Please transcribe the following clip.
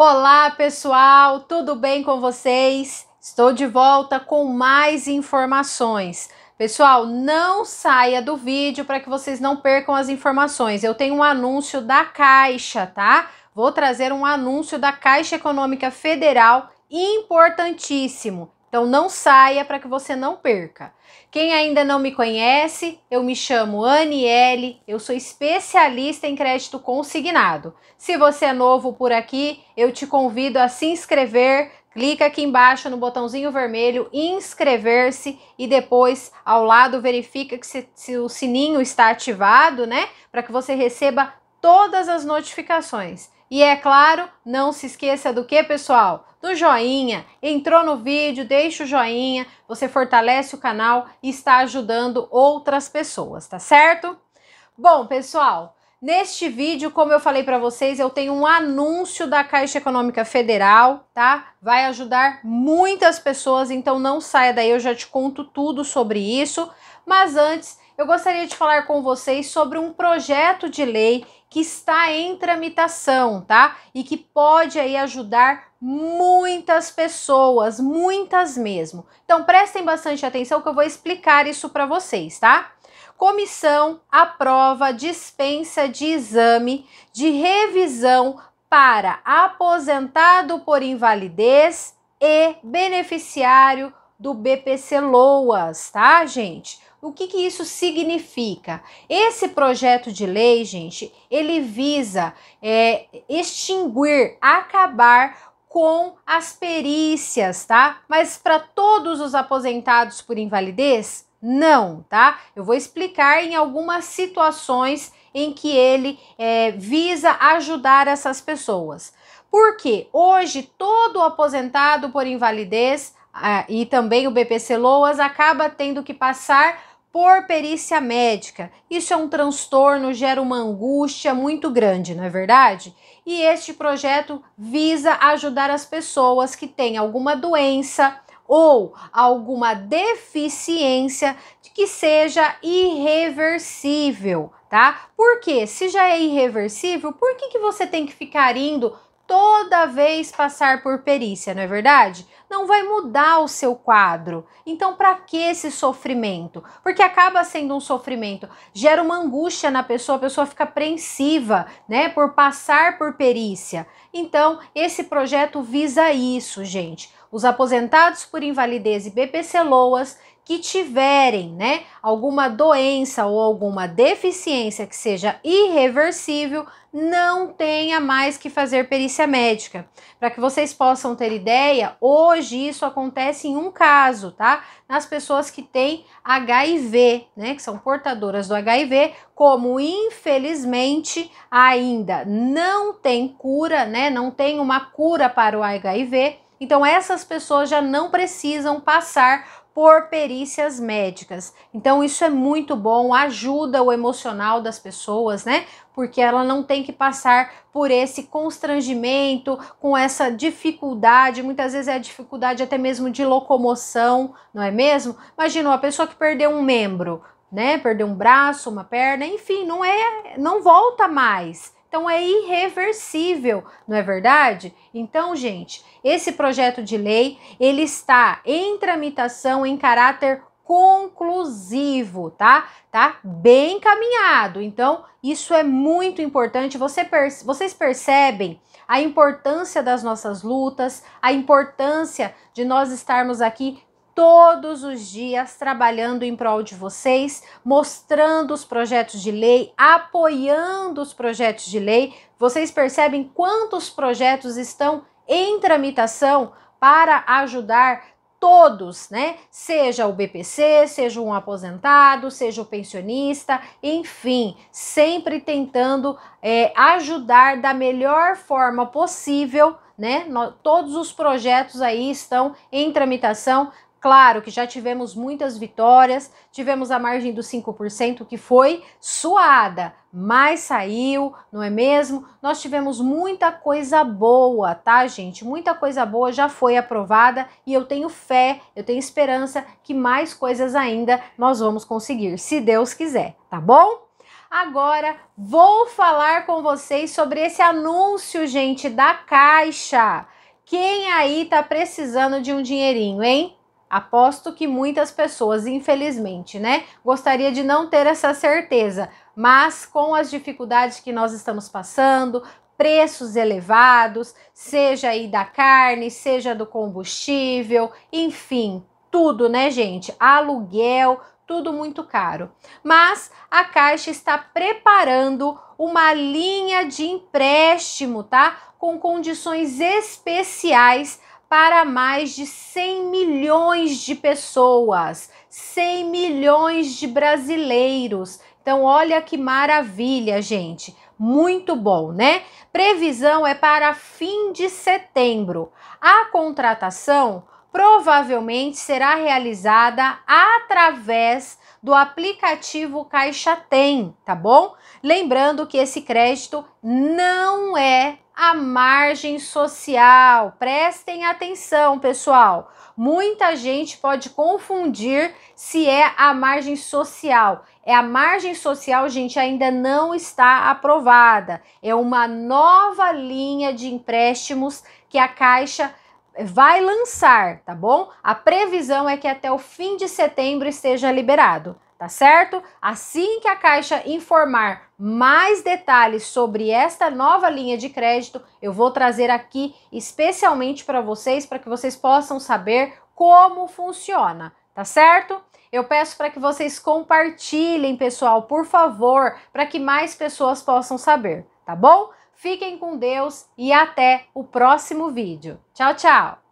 Olá, pessoal, tudo bem com vocês? Estou de volta com mais informações. Pessoal, não saia do vídeo para que vocês não percam as informações. Eu tenho um anúncio da Caixa, tá? Vou trazer um anúncio da Caixa Econômica Federal importantíssimo. Então não saia para que você não perca. Quem ainda não me conhece, eu me chamo Aniele, eu sou especialista em crédito consignado. Se você é novo por aqui, eu te convido a se inscrever, clica aqui embaixo no botãozinho vermelho inscrever-se e depois ao lado verifica que se, se o sininho está ativado, né, para que você receba todas as notificações. E é claro, não se esqueça do que, pessoal? Do joinha. Entrou no vídeo, deixa o joinha, você fortalece o canal e está ajudando outras pessoas, tá certo? Bom, pessoal, Neste vídeo, como eu falei para vocês, eu tenho um anúncio da Caixa Econômica Federal, tá? Vai ajudar muitas pessoas, então não saia daí, eu já te conto tudo sobre isso. Mas antes, eu gostaria de falar com vocês sobre um projeto de lei que está em tramitação, tá? E que pode aí ajudar muitas pessoas, muitas mesmo. Então prestem bastante atenção que eu vou explicar isso para vocês, tá? Comissão aprova dispensa de exame de revisão para aposentado por invalidez e beneficiário do BPC Loas, tá, gente? O que, que isso significa? Esse projeto de lei, gente, ele visa é, extinguir, acabar com as perícias, tá? Mas para todos os aposentados por invalidez? Não, tá? Eu vou explicar em algumas situações em que ele é, visa ajudar essas pessoas. Porque hoje todo aposentado por invalidez ah, e também o BPC Loas acaba tendo que passar por perícia médica. Isso é um transtorno, gera uma angústia muito grande, não é verdade? E este projeto visa ajudar as pessoas que têm alguma doença ou alguma deficiência que seja irreversível, tá? Porque se já é irreversível, por que, que você tem que ficar indo toda vez passar por perícia, não é verdade? Não vai mudar o seu quadro. Então, para que esse sofrimento? Porque acaba sendo um sofrimento, gera uma angústia na pessoa, a pessoa fica apreensiva, né, por passar por perícia. Então, esse projeto visa isso, gente. Os aposentados por invalidez e BPC Loas que tiverem, né, alguma doença ou alguma deficiência que seja irreversível, não tenha mais que fazer perícia médica. Para que vocês possam ter ideia, hoje isso acontece em um caso, tá? Nas pessoas que têm HIV, né, que são portadoras do HIV, como infelizmente ainda não tem cura, né, não tem uma cura para o HIV. Então essas pessoas já não precisam passar por perícias médicas. Então isso é muito bom, ajuda o emocional das pessoas, né? Porque ela não tem que passar por esse constrangimento, com essa dificuldade, muitas vezes é a dificuldade até mesmo de locomoção, não é mesmo? Imagina uma pessoa que perdeu um membro, né? Perdeu um braço, uma perna, enfim, não é, não volta mais. Então é irreversível, não é verdade? Então, gente, esse projeto de lei, ele está em tramitação em caráter conclusivo, tá? Tá bem encaminhado. Então, isso é muito importante. Você vocês percebem a importância das nossas lutas, a importância de nós estarmos aqui todos os dias trabalhando em prol de vocês, mostrando os projetos de lei, apoiando os projetos de lei. Vocês percebem quantos projetos estão em tramitação para ajudar todos, né? Seja o BPC, seja um aposentado, seja o pensionista, enfim, sempre tentando é, ajudar da melhor forma possível, né? No, todos os projetos aí estão em tramitação Claro que já tivemos muitas vitórias, tivemos a margem dos 5% que foi suada, mas saiu, não é mesmo? Nós tivemos muita coisa boa, tá, gente? Muita coisa boa já foi aprovada e eu tenho fé, eu tenho esperança que mais coisas ainda nós vamos conseguir, se Deus quiser, tá bom? Agora vou falar com vocês sobre esse anúncio, gente, da Caixa. Quem aí tá precisando de um dinheirinho, hein? Aposto que muitas pessoas, infelizmente, né, gostaria de não ter essa certeza, mas com as dificuldades que nós estamos passando, preços elevados, seja aí da carne, seja do combustível, enfim, tudo, né, gente? Aluguel, tudo muito caro. Mas a Caixa está preparando uma linha de empréstimo, tá? Com condições especiais para mais de 100 milhões de pessoas, 100 milhões de brasileiros. Então, olha que maravilha, gente. Muito bom, né? Previsão é para fim de setembro. A contratação provavelmente será realizada através do aplicativo Caixa Tem, tá bom? Lembrando que esse crédito não é a margem social. Prestem atenção, pessoal. Muita gente pode confundir se é a margem social. É a margem social, gente, ainda não está aprovada. É uma nova linha de empréstimos que a Caixa vai lançar, tá bom? A previsão é que até o fim de setembro esteja liberado tá certo? Assim que a Caixa informar mais detalhes sobre esta nova linha de crédito, eu vou trazer aqui especialmente para vocês, para que vocês possam saber como funciona, tá certo? Eu peço para que vocês compartilhem, pessoal, por favor, para que mais pessoas possam saber, tá bom? Fiquem com Deus e até o próximo vídeo. Tchau, tchau!